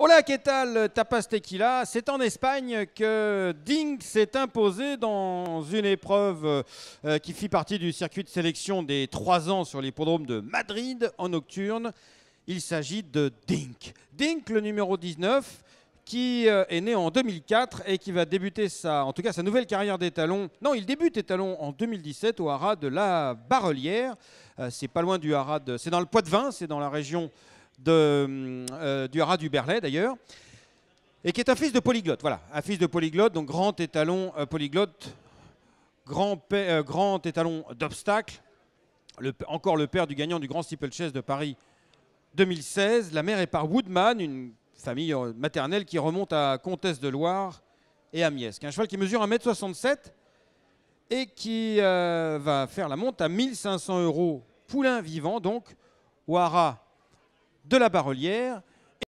Hola, ¿qué tal Tapas Tequila C'est en Espagne que Dink s'est imposé dans une épreuve euh, qui fit partie du circuit de sélection des 3 ans sur l'hippodrome de Madrid en nocturne. Il s'agit de Dink. Dink, le numéro 19, qui euh, est né en 2004 et qui va débuter sa, en tout cas sa nouvelle carrière d'étalon. Non, il débute étalon en 2017 au haras de la Barrelière. Euh, c'est pas loin du haras C'est dans le poids de c'est dans la région de, euh, du Haras du Berlay d'ailleurs, et qui est un fils de polyglotte. Voilà, un fils de polyglotte, donc grand étalon euh, polyglotte, grand, euh, grand étalon d'obstacle, encore le père du gagnant du Grand Steeplechase de Paris 2016. La mère est par Woodman, une famille maternelle qui remonte à Comtesse de Loire et à Miesque. Un cheval qui mesure 1m67 et qui va faire la monte à 1500 euros poulain vivant, donc, au de la Barolière